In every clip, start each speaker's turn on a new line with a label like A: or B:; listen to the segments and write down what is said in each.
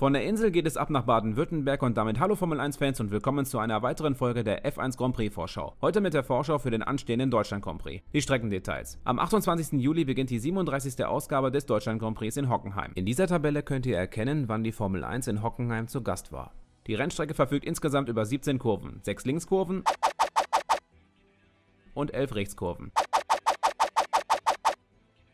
A: Von der Insel geht es ab nach Baden-Württemberg und damit hallo Formel 1-Fans und willkommen zu einer weiteren Folge der F1 Grand Prix Vorschau. Heute mit der Vorschau für den anstehenden Deutschland Grand Prix. Die Streckendetails. Am 28. Juli beginnt die 37. Ausgabe des Deutschland Grand Prix in Hockenheim. In dieser Tabelle könnt ihr erkennen, wann die Formel 1 in Hockenheim zu Gast war. Die Rennstrecke verfügt insgesamt über 17 Kurven, 6 Linkskurven und 11 Rechtskurven.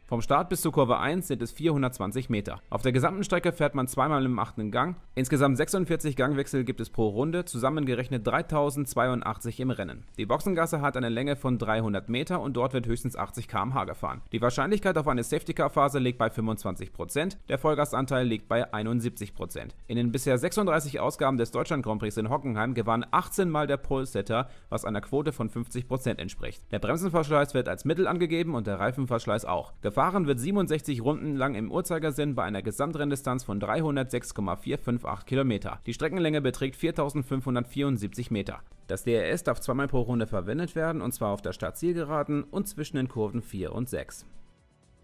A: Vom Start bis zur Kurve 1 sind es 420 Meter. Auf der gesamten Strecke fährt man zweimal im achten Gang. Insgesamt 46 Gangwechsel gibt es pro Runde, zusammengerechnet 3082 im Rennen. Die Boxengasse hat eine Länge von 300 Meter und dort wird höchstens 80 km/h gefahren. Die Wahrscheinlichkeit auf eine Safety-Car-Phase liegt bei 25%, der Vollgasanteil liegt bei 71%. In den bisher 36 Ausgaben des Deutschland Grand Prix in Hockenheim gewann 18 Mal der Pole-Setter, was einer Quote von 50% entspricht. Der Bremsenverschleiß wird als Mittel angegeben und der Reifenverschleiß auch. Der gefahren wird 67 Runden lang im Uhrzeigersinn bei einer Gesamtrenndistanz von 306,458 Kilometer. Die Streckenlänge beträgt 4574 Meter. Das DRS darf zweimal pro Runde verwendet werden, und zwar auf der Startzielgeraden und zwischen den Kurven 4 und 6.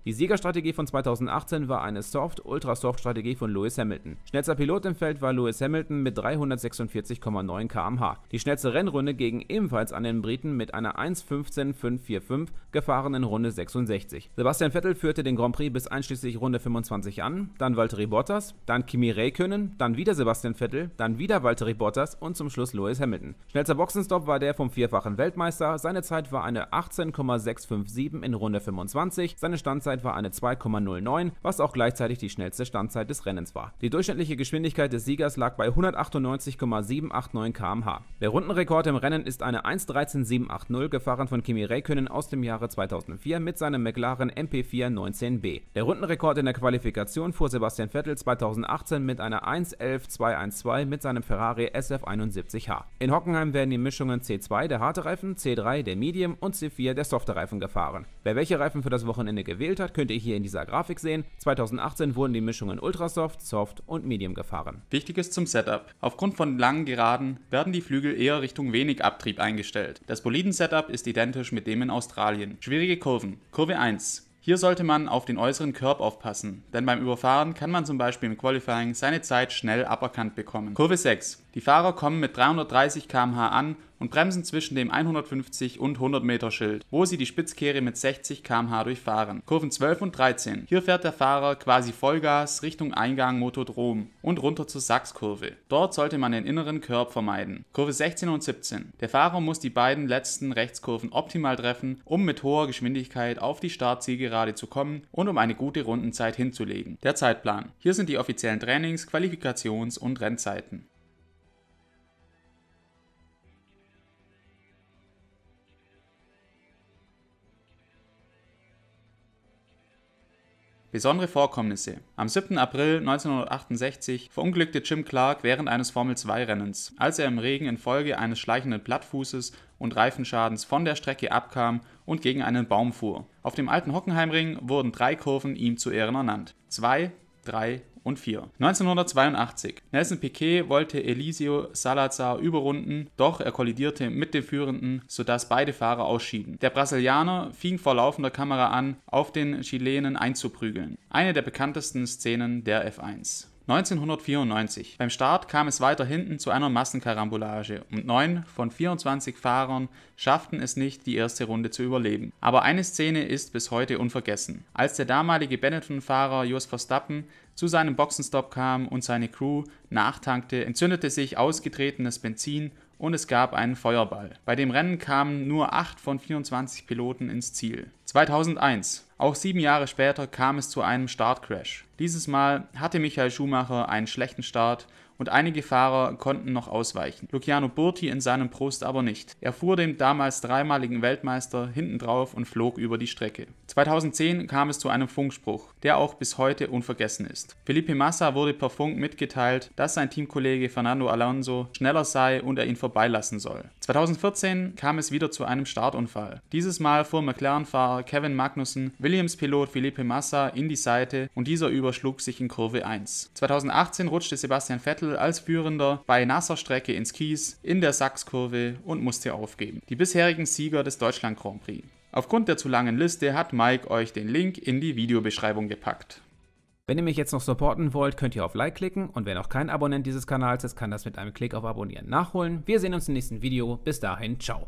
A: Die Siegerstrategie von 2018 war eine Soft-Ultra-Soft-Strategie von Lewis Hamilton. Schnellster Pilot im Feld war Lewis Hamilton mit 346,9 km/h. Die schnellste Rennrunde ging ebenfalls an den Briten mit einer 1.15.545 gefahren in Runde 66. Sebastian Vettel führte den Grand Prix bis einschließlich Runde 25 an, dann Valtteri Bottas, dann Kimi Räikkönen, dann wieder Sebastian Vettel, dann wieder Valtteri Bottas und zum Schluss Lewis Hamilton. Schnellster Boxenstopp war der vom vierfachen Weltmeister. Seine Zeit war eine 18,657 in Runde 25. Seine Standzeit Bestzeit war eine 2,09, was auch gleichzeitig die schnellste Standzeit des Rennens war. Die durchschnittliche Geschwindigkeit des Siegers lag bei 198,789 km/h. Der Rundenrekord im Rennen ist eine 1.13780, gefahren von Kimi Räikkönen aus dem Jahre 2004 mit seinem McLaren MP4 19B. Der Rundenrekord in der Qualifikation fuhr Sebastian Vettel 2018 mit einer 1.11.212 mit seinem Ferrari SF71H. In Hockenheim werden die Mischungen C2 der harte Reifen, C3 der Medium und C4 der softe Reifen gefahren. Wer welche Reifen für das Wochenende gewählt hat, hat, könnt ihr hier in dieser Grafik sehen. 2018 wurden die Mischungen Ultrasoft, Soft und Medium
B: gefahren. Wichtiges zum Setup. Aufgrund von langen Geraden werden die Flügel eher Richtung wenig Abtrieb eingestellt. Das Boliden-Setup ist identisch mit dem in Australien. Schwierige Kurven. Kurve 1. Hier sollte man auf den äußeren Curb aufpassen, denn beim Überfahren kann man zum Beispiel im Qualifying seine Zeit schnell aberkannt bekommen. Kurve 6. Die Fahrer kommen mit 330 km/h an und bremsen zwischen dem 150 und 100 Meter Schild, wo sie die Spitzkehre mit 60 km/h durchfahren. Kurven 12 und 13. Hier fährt der Fahrer quasi Vollgas Richtung Eingang Motodrom und runter zur Sachskurve. Dort sollte man den inneren Körb vermeiden. Kurve 16 und 17. Der Fahrer muss die beiden letzten Rechtskurven optimal treffen, um mit hoher Geschwindigkeit auf die Startzielgerade zu kommen und um eine gute Rundenzeit hinzulegen. Der Zeitplan. Hier sind die offiziellen Trainings, Qualifikations- und Rennzeiten. Besondere Vorkommnisse Am 7. April 1968 verunglückte Jim Clark während eines Formel-2-Rennens, als er im Regen infolge eines schleichenden Plattfußes und Reifenschadens von der Strecke abkam und gegen einen Baum fuhr. Auf dem alten Hockenheimring wurden drei Kurven ihm zu Ehren ernannt: 2, 3 und 4. 1982. Nelson Piquet wollte Elisio Salazar überrunden, doch er kollidierte mit dem Führenden, sodass beide Fahrer ausschieden. Der Brasilianer fing vor laufender Kamera an, auf den Chilenen einzuprügeln. Eine der bekanntesten Szenen der F1. 1994. Beim Start kam es weiter hinten zu einer Massenkarambolage und 9 von 24 Fahrern schafften es nicht, die erste Runde zu überleben. Aber eine Szene ist bis heute unvergessen. Als der damalige Benetton-Fahrer Jos Verstappen zu seinem Boxenstopp kam und seine Crew nachtankte, entzündete sich ausgetretenes Benzin und es gab einen Feuerball. Bei dem Rennen kamen nur 8 von 24 Piloten ins Ziel. 2001. Auch sieben Jahre später kam es zu einem Startcrash. Dieses Mal hatte Michael Schumacher einen schlechten Start und einige Fahrer konnten noch ausweichen. Luciano Burti in seinem Prost aber nicht. Er fuhr dem damals dreimaligen Weltmeister hinten drauf und flog über die Strecke. 2010 kam es zu einem Funkspruch, der auch bis heute unvergessen ist. Felipe Massa wurde per Funk mitgeteilt, dass sein Teamkollege Fernando Alonso schneller sei und er ihn vorbeilassen soll. 2014 kam es wieder zu einem Startunfall. Dieses Mal fuhr McLaren-Fahrer Kevin Magnussen Williams-Pilot Felipe Massa in die Seite und dieser überschlug sich in Kurve 1. 2018 rutschte Sebastian Vettel als Führender bei nasser Strecke ins Kies, in der Sachskurve und musste aufgeben. Die bisherigen Sieger des Deutschland Grand Prix. Aufgrund der zu langen Liste hat Mike euch den Link in die Videobeschreibung gepackt. Wenn ihr mich jetzt noch supporten wollt, könnt ihr auf Like klicken und wer noch
A: kein Abonnent dieses Kanals ist, kann das mit einem Klick auf Abonnieren nachholen. Wir sehen uns im nächsten Video. Bis dahin, ciao.